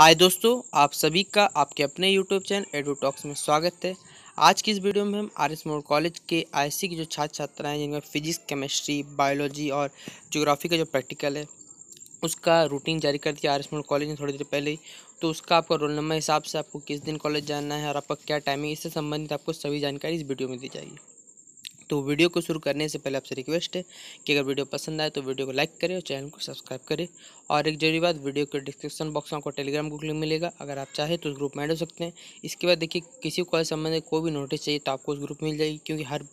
हाय दोस्तों आप सभी का आपके अपने यूट्यूब चैनल एडो टॉक्स में स्वागत है आज की इस वीडियो में हम आर एस मोड़ कॉलेज के आईसी e के जो छात्र छात्राएँ जिनमें फिजिक्स केमिस्ट्री बायोलॉजी और ज्योग्राफी का जो प्रैक्टिकल है उसका रूटीन जारी कर दिया आर एस मोड़ कॉलेज ने थोड़ी देर पहले ही तो उसका आपका रोल नंबर हिसाब से आपको किस दिन कॉलेज जाना है और आपका क्या टाइमिंग इससे संबंधित आपको सभी जानकारी इस वीडियो में दी जाएगी तो वीडियो को शुरू करने से पहले आपसे रिक्वेस्ट है कि अगर वीडियो पसंद आए तो वीडियो को लाइक करें और चैनल को सब्सक्राइब करें और एक जरूरी बात वीडियो के डिस्क्रिप्शन बॉक्स में आपको टेलीग्राम ग्रुप लिंक मिलेगा अगर आप चाहें तो उस ग्रुप में ऐड हो सकते हैं इसके बाद देखिए किसी को संबंधित कोई भी नोटिस चाहिए तो आपको उस ग्रुप मिल जाएगी क्योंकि हर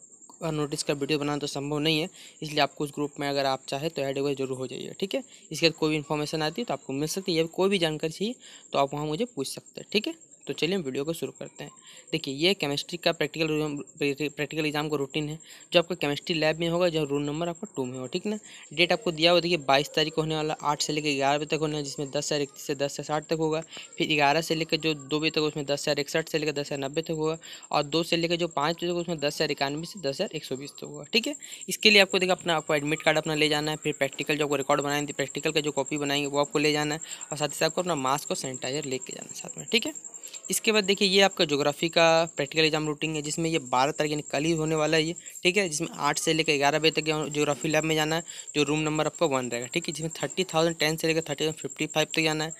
और नोटिस का वीडियो बनाना तो संभव नहीं है इसलिए आपको उस ग्रुप में अगर आप चाहे तो ऐड हुए जरूर हो जाइए ठीक है इसके बाद कोई भी इन्फॉर्मेशन आती है तो आपको मिल सकती है या कोई भी जानकारी चाहिए तो आप वहाँ मुझे पूछ सकते हैं ठीक है तो चलिए हम वीडियो को शुरू करते हैं देखिए ये केमिस्ट्री का प्रैक्टिकल प्रैक्टिकल एग्जाम का रूटीन है जो आपका केमिस्ट्री लैब में होगा जो रूल नंबर आपका टू में हो ठीक ना डेट आपको दिया हुआ देखिए बाईस तारीख को होने वाला आठ से लेकर ग्यारह बजे तक होना जिसमें दस हज़ार इकतीस से दस हज़ार साठ तक होगा फिर ग्यारह से लेकर जो दो बजे तक उसमें दस हज़ार इकसठ से लेकर दस हज़ार नब्बे तक होगा और दो से लेकर जो पाँच बजे तक उसमें दस हज़ार इक्यानवे से दस हज़ार एक सौ बीस तक होगा ठीक है इसके लिए आपको देखिए अपना आपको एडमिट कार्ड अपना ले जाना है फिर प्रैक्टिकल जो आपको रिकॉर्ड बनाएंगे प्रैक्टिकल का जो कॉपी बनाएंगे वो आपको ले जाना है और साथ ही साथ आपको अपना मास्क और सैनिटाइजर लेके जाना है साथ में ठीक है इसके बाद देखिए ये आपका ज्योग्राफी का प्रैक्टिकल एग्जाम रूटीन है जिसमें ये बारह तारीख यानी कल ही होने वाला है ये ठीक है जिसमें आठ से लेकर ग्यारह बजे तक ज्योग्राफी लैब में जाना है जो रूम नंबर आपका वन रहेगा ठीक है जिसमें थर्टी थाउजेंड टेन से लेकर थर्टी थाउजेंड फिफ्टी फाइव तक जाना है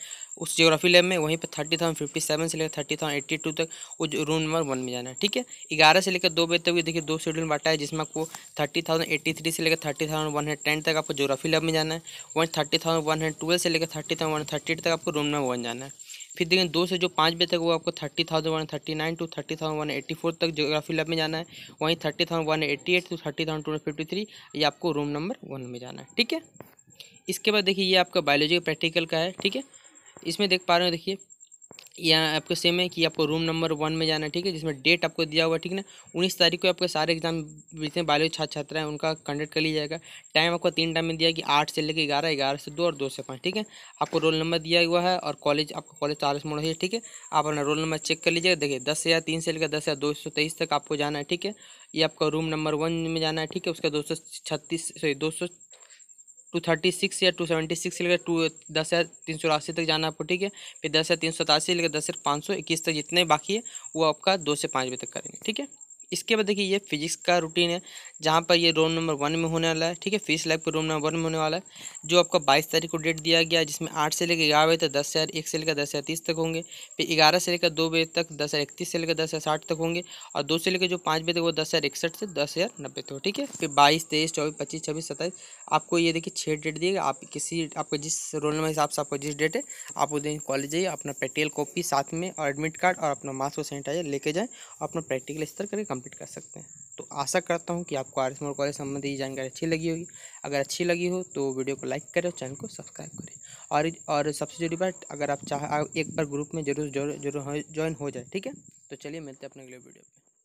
उस ज्योग्राफी लैब में वहीं पर थर्टी थाउजेंड फिफ्टी सेवन से लेकर थर्टी थाउजेंड एट्टी टू तक वो रूम नंबर वन में जाना है ठीक है ग्यारह से लेकर दो बजे तक भी देखिए दो शेड्यूल बांटा है जिसमें आपको थर्टी थाउजेंड एट्टी थ्री से लेकर thirty thousand one hundred ten तक आपको ज्योग्राफी लैब में जाना है वहीं thirty thousand one hundred twelve से लेकर thirty thousand one thirty eight तक आपको रूम नंबर वन जाना है फिर देखें दो से जो पाँच बजे तक वो आपको thirty thousand one thirty nine to thirty thousand one eighty four तक जोग्राफी लैब में जाना है वहीं thirty thousand one eighty eight to thirty thousand two fifty three ये आपको रूम नंबर वन में जाना है ठीक है इसके बाद देखिए ये आपका बायोलॉजी प्रैक्टिकल का है ठीक है इसमें देख पा रहे हो देखिए यहाँ आपको सेम है कि आपको रूम नंबर वन में जाना है ठीक है जिसमें डेट आपको दिया हुआ ठीक है ना उन्नीस तारीख को आपके सारे एग्जाम जितने बालवी छात्र छात्रा हैं उनका कंडक्ट कर लिया जाएगा टाइम आपको तीन टाइम में दिया कि आठ से लेकर ग्यारह ग्यारह से दो और दो से पाँच ठीक है आपको रोल नंबर दिया हुआ है और कॉलेज आपको कॉलेज चालीस मोड़ है ठीक है आप अपना रोल नंबर चेक कर लीजिएगा देखिए दस हज़ार तीन से लेकर दस हज़ार दो सौ तेईस तक आपको जाना है ठीक है ये आपका रूम नंबर वन में जाना है ठीक है उसका दो सौ छत्तीस सॉरी दो सौ टू थर्टी सिक्स या टू सेवेंटी सिक्स से लेकर टू दस हज़ार तीन सौ अस्सी तक जाना आपको ठीक है फिर दस हज़ार तीन सौ सतासी लेकर दस हज़ार पाँच सौ इक्कीस तक जितने बाकी है वो आपका दो से पाँच बजे तक करेंगे ठीक है इसके बाद देखिए ये फिजिक्स का रूटीन है जहाँ पर ये रोम नंबर वन में होने वाला है ठीक है फिजिक्स लैब का रोम नंबर वन में होने वाला है जो आपका बाईस तारीख को डेट दिया गया जिसमें आठ से लेकर ग्यारह बजे तक दस हज़ार एक से लेकर दस हज़ार तीस तक होंगे फिर ग्यारह से लेकर दो बजे तक दस हज़ार इकतीस से लेकर दस हज़ार साठ तक होंगे और दो से लेकर जो पाँच बजे तक वो दस हज़ार इकसठ से दस हज़ार नब्बे तक ठीक है फिर बाईस तेईस चौबीस पच्चीस छब्बीस सत्ताईस आपको ये देखिए छः डेट दिएगा आप किसी आपको जिस रोल नंबर हिसाब से आपको जिस डेट है आप उस दिन कॉलेज जाइए अपना प्रैक्टिकल कॉपी साथ में और एडमिट कार्ड और अपना मास्क और सैनिटाइजर लेके जाएँ और अपना प्रैक्टिकल स्तर करें कंप्लीट कर सकते हैं तो आशा करता हूँ कि आपको आर एस मोड कॉलेज संबंधी जानकारी अच्छी लगी होगी अगर अच्छी लगी हो तो वीडियो को लाइक करें और चैनल को सब्सक्राइब करें और और सबसे जरूरी बात अगर आप चाह एक बार ग्रुप में जरूर जरूर जरूर ज्वाइन हो जाए ठीक है तो चलिए मिलते हैं अपने अगले वीडियो पर